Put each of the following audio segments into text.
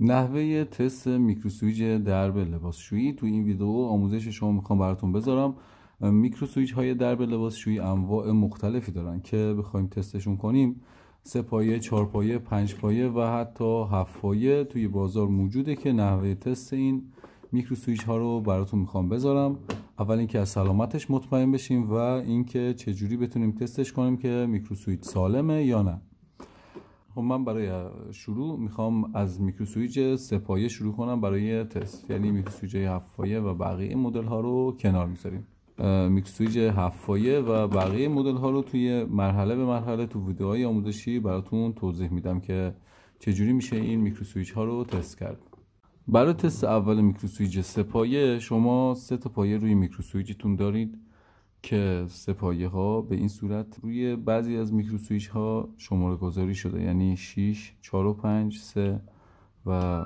نحوه تست میکروسویج درب لباسشویی تو این ویدیو آموزش شما میخوام براتون بذارم میکروسویج های درب لباسشویی انواع مختلفی دارن که بخوایم تستشون کنیم سه پایه، چهار پایه، پنج پایه و حتی هفت پایه توی بازار موجوده که نحوه تست این میکروسویچ ها رو براتون میخوام بذارم اول اینکه از سلامتش مطمئن بشیم و اینکه چجوری بتونیم تستش کنیم که میکروسویچ سالمه یا نه خب من برای شروع میخوام از میکروسویج سپایه شروع کنم برای تست یعنی میکروسویج هفایه و بقیه مدل ها رو کنار میذاریم میکروسویج هفایه و بقیه مدل ها رو توی مرحله به مرحله تو ویدیوهای آموزشی براتون توضیح میدم که چجوری میشه این میکروسویج ها رو تست کرد برای تست اول میکروسویج سپایه شما سه تا پایه روی میکروسویجتون دارید که سپایه ها به این صورت روی بعضی از میکروسویچ ها شماره گذاری شده یعنی 6 4 و 5 3 و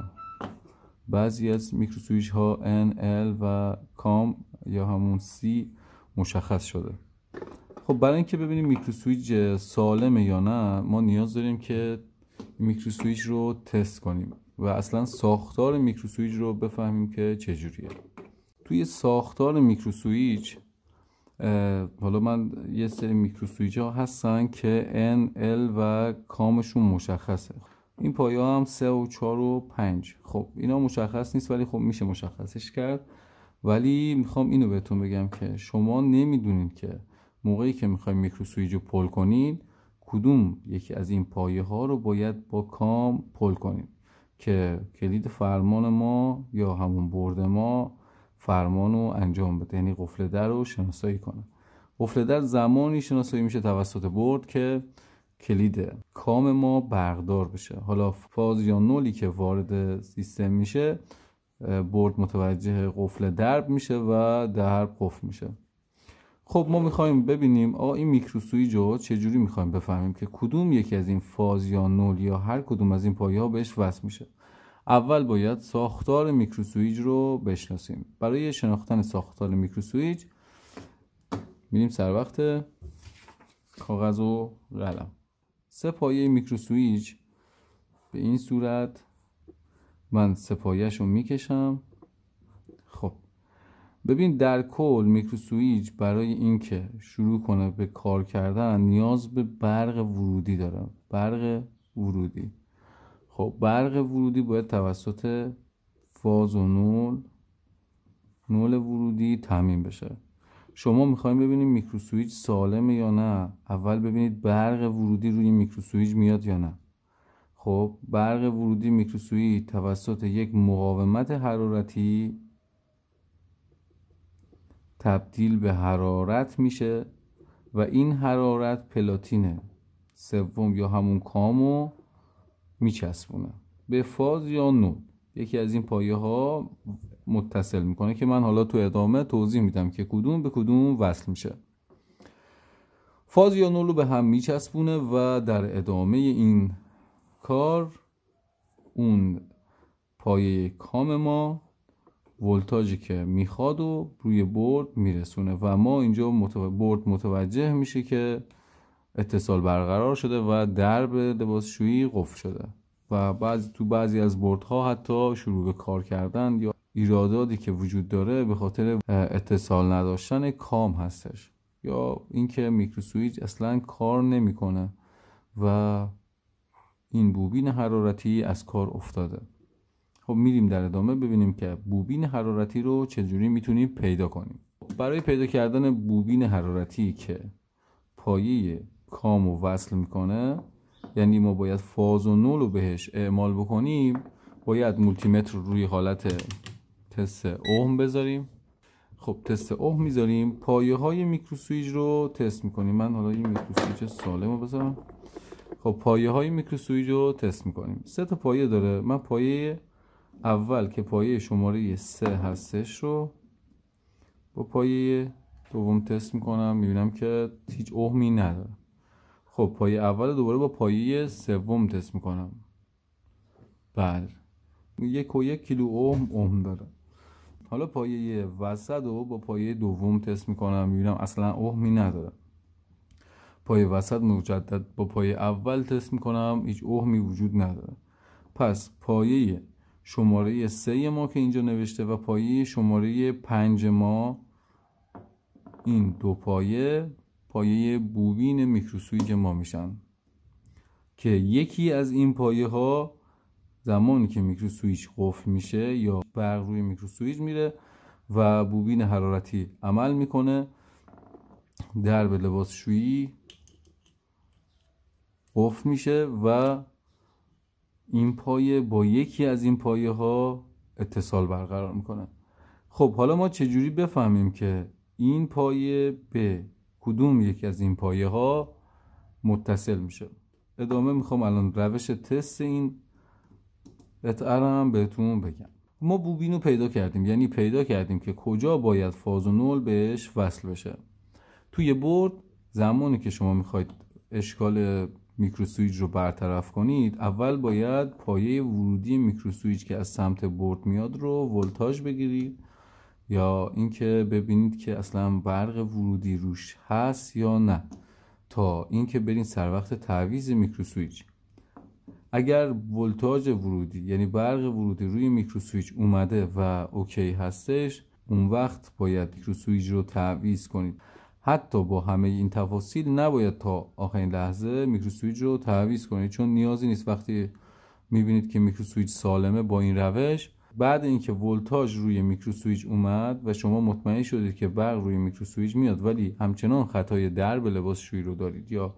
بعضی از میکروسویچ ها N, L و کام یا همون C مشخص شده خب برای اینکه ببینیم میکروسویچ سالمه یا نه ما نیاز داریم که میکروسویچ رو تست کنیم و اصلا ساختار میکروسویچ رو بفهمیم که چجوریه توی ساختار میکروسویچ حالا من یه سری میکروسویج ها هستن که N, L و کامشون مشخصه این پایه هم 3 و 4 و 5 خب اینا مشخص نیست ولی خب میشه مشخصش کرد ولی میخوام اینو بهتون بگم که شما نمیدونید که موقعی که میخواید میکروسویج رو پل کنید کدوم یکی از این پایه ها رو باید با کام پل کنیم که کلید فرمان ما یا همون برد ما فرمان رو انجام بده یعنی قفل در رو شناسایی کنه قفل در زمانی شناسایی میشه توسط برد که کلید کام ما بردار بشه حالا فاز یا نولی که وارد سیستم میشه برد متوجه قفل درب میشه و درب قفل میشه خب ما میخوایم ببینیم آقا این میکروسویج رو چجوری میخوایم بفهمیم که کدوم یکی از این فاز یا نول یا هر کدوم از این پایه ها بهش وصل میشه اول باید ساختار میکروسویج رو بشناسیم برای شناختن ساختار میکروسویج میریم سر وقت کاغذ و قلم سه پایه میکروسویج به این صورت من سه رو میکشم خب ببین در کل میکروسویج برای اینکه شروع کنه به کار کردن نیاز به برق ورودی داره برق ورودی خب برق ورودی باید توسط فاز و نول نول ورودی تامین بشه شما میخوایم ببینید میکروسویچ سالمه یا نه اول ببینید برق ورودی روی میکروسویچ میاد یا نه خب برق ورودی میکروسویچ توسط یک مقاومت حرارتی تبدیل به حرارت میشه و این حرارت پلاتینه سوم یا همون کامو میچسبونه به فاز یا نول یکی از این پایه ها متصل میکنه که من حالا تو ادامه توضیح میدم که کدوم به کدوم وصل میشه فاز یا نول رو به هم میچسبونه و در ادامه این کار اون پایه کام ما ولتاژی که میخواد و روی برد میرسونه و ما اینجا برد متوجه میشه که اتصال برقرار شده و درب لباسشویی قفل شده و بعض تو بعضی از بردها حتی شروع به کار کردن یا ایراداتی که وجود داره به خاطر اتصال نداشتن کام هستش یا اینکه میکروسویچ اصلا کار نمیکنه و این بوبین حرارتی از کار افتاده خب میریم در ادامه ببینیم که بوبین حرارتی رو چجوری میتونیم پیدا کنیم برای پیدا کردن بوبین حرارتی که پایه کامو و وصل میکنه یعنی ما باید فاز و نول رو بهش اعمال بکنیم باید مولتیمتر رو روی حالت تست اوم بذاریم خب تست اوم میذاریم پایه های میکروسویج رو تست میکنیم من حالا این میکروسویج سالم رو بذارم خب پایه های میکروسویج رو تست میکنیم سه تا پایه داره من پایه اول که پایه شماره سه هستش رو با پایه دوم تست میکنم میبینم که هیچ اهمی نداره خب پایه اول دوباره با پایه سوم تست میکنم بله یک و یک کیلو اوم اوم داره حالا پایه وسط رو با پایه دوم تست میکنم میبینم اصلا اوهمی نداره پایه وسط مجدد با پایه اول تست میکنم هیچ اوهمی وجود نداره پس پایه شماره سه ما که اینجا نوشته و پایه شماره پنج ما این دو پایه پایه بوبین میکروسویچ ما میشن که یکی از این پایه ها زمانی که میکروسویچ قفل میشه یا برق روی میکروسویچ میره و بوبین حرارتی عمل میکنه در به لباس شویی قفل میشه و این پایه با یکی از این پایه ها اتصال برقرار میکنه خب حالا ما چجوری بفهمیم که این پایه به کدوم یکی از این پایه ها متصل میشه ادامه میخوام الان روش تست این قطعه بهتون بگم ما بوبینو پیدا کردیم یعنی پیدا کردیم که کجا باید فاز و نول بهش وصل بشه توی برد زمانی که شما میخواید اشکال میکروسویج رو برطرف کنید اول باید پایه ورودی میکروسویج که از سمت برد میاد رو ولتاژ بگیرید یا اینکه ببینید که اصلا برق ورودی روش هست یا نه تا اینکه برین سر وقت تعویض میکروسویچ اگر ولتاژ ورودی یعنی برق ورودی روی میکروسویچ اومده و اوکی هستش اون وقت باید میکروسویچ رو تعویض کنید حتی با همه این تفاصیل نباید تا آخرین لحظه میکروسویچ رو تعویض کنید چون نیازی نیست وقتی میبینید که میکروسویچ سالمه با این روش بعد اینکه ولتاژ روی میکروسویچ اومد و شما مطمئن شدید که برق روی میکروسویچ میاد ولی همچنان خطای درب لباسشویی رو دارید یا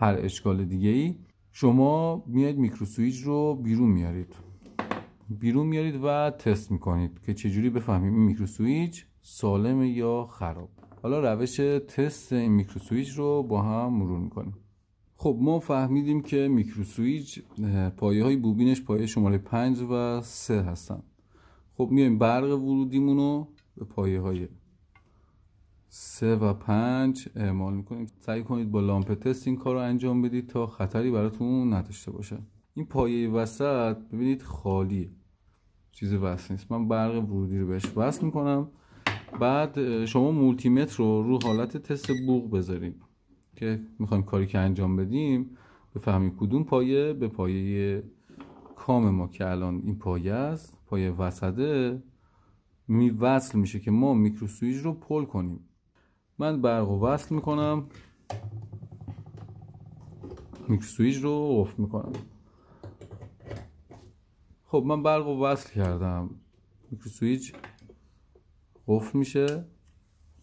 هر اشکال دیگه ای شما میاد میکروسویچ رو بیرون میارید بیرون میارید و تست میکنید که چجوری بفهمیم این میکروسویچ سالم یا خراب حالا روش تست این میکروسویچ رو با هم مرور میکنیم خب ما فهمیدیم که میکروسویج پایه های بوبینش پایه شماره 5 و 3 هستن خب میایم برق ورودیمون رو به پایه های 3 و 5 اعمال میکنیم سعی کنید با لامپ تست این کار رو انجام بدید تا خطری براتون نداشته باشه این پایه وسط ببینید خالیه چیز وصل نیست من برق ورودی رو بهش وصل میکنم بعد شما مولتیمتر رو رو حالت تست بوغ بذارید که میخوایم کاری که انجام بدیم بفهمیم کدوم پایه به پایه کام ما که الان این پایه است پایه وسطه می وصل میشه که ما میکرو رو پل کنیم من برق وصل میکنم میکرو رو قفل میکنم خب من برق وصل کردم میکرو سویج قفل میشه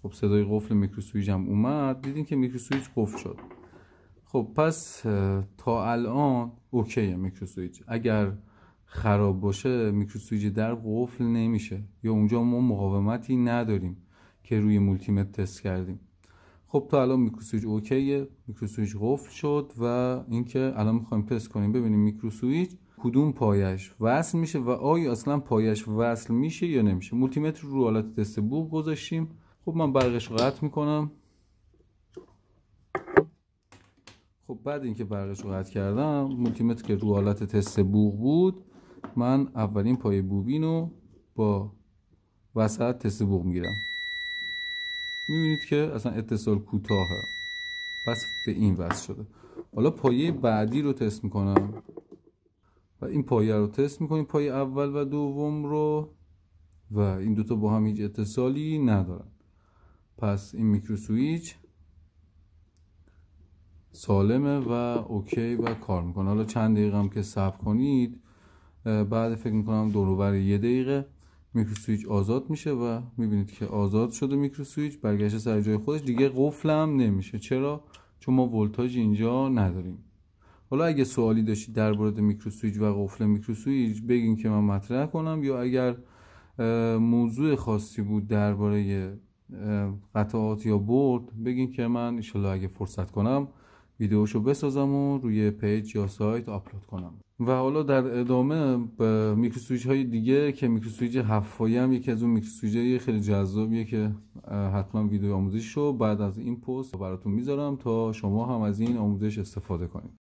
خب صدای قفل میکروسویج هم اومد دیدیم که میکروسویج قفل شد خب پس تا الان اوکیه میکروسویج اگر خراب باشه میکروسویج در قفل نمیشه یا اونجا ما مقاومتی نداریم که روی مولتیمت تست کردیم خب تا الان میکروسویج اوکیه میکروسویج قفل شد و اینکه الان میخوایم تست کنیم ببینیم میکروسویج کدوم پایش وصل میشه و آیا اصلا پایش وصل میشه یا نمیشه مولتیمتر رو حالت تست بوق گذاشتیم خب من برقش رو قطع میکنم خب بعد اینکه برقش رو قطع کردم مولتیمتر که رو حالت تست بوغ بود من اولین پای بوبین رو با وسط تست بوغ میگیرم میبینید که اصلا اتصال کوتاهه بس به این وصل شده حالا پایه بعدی رو تست میکنم و این پایه رو تست میکنیم پایه اول و دوم رو و این دوتا با هم هیچ اتصالی ندارن پس این میکرو سویچ سالمه و اوکی و کار میکنه حالا چند دقیقه هم که صبر کنید بعد فکر میکنم دور یه دقیقه میکرو سویچ آزاد میشه و میبینید که آزاد شده میکرو سویچ برگشته سر جای خودش دیگه قفل هم نمیشه چرا چون ما ولتاژ اینجا نداریم حالا اگه سوالی داشتید در مورد میکرو سویچ و قفل میکرو سویچ بگین که من مطرح کنم یا اگر موضوع خاصی بود درباره قطعات یا برد بگین که من ایشالا اگه فرصت کنم ویدیوشو بسازم و روی پیج یا سایت آپلود کنم و حالا در ادامه به میکروسویچ های دیگه که میکروسویچ هفایی هم یکی از اون میکروسویچ های خیلی جذابیه که حتما ویدیو آموزش رو بعد از این پست براتون میذارم تا شما هم از این آموزش استفاده کنید